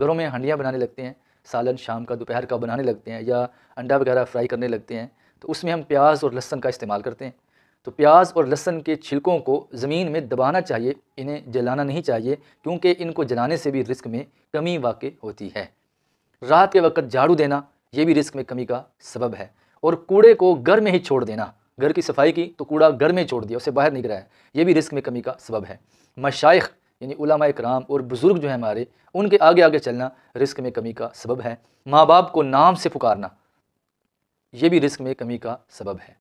घरों में हंडियाँ बनाने लगते हैं सालन शाम का दोपहर का बनाने लगते हैं या अंडा वगैरह फ्राई करने लगते हैं तो उसमें हम प्याज और लहसन का इस्तेमाल करते हैं तो प्याज और लहसन के छिलकों को ज़मीन में दबाना चाहिए इन्हें जलाना नहीं चाहिए क्योंकि इनको जलाने से भी रिस्क में कमी वाकई होती है रात के वक्त झाड़ू देना ये भी रिस्क में कमी का सबब है और कूड़े को घर में ही छोड़ देना घर की सफाई की तो कूड़ा घर में छोड़ दिया उसे बाहर रहा है ये भी रिस्क में कमी का सबब है मशाइ यानी उलमा कराम और बुज़ुर्ग जो हैं हमारे उनके आगे आगे चलना रिस्क में कमी का सबब है माँ बाप को नाम से पुकारना ये भी रिस्क में कमी का सबब है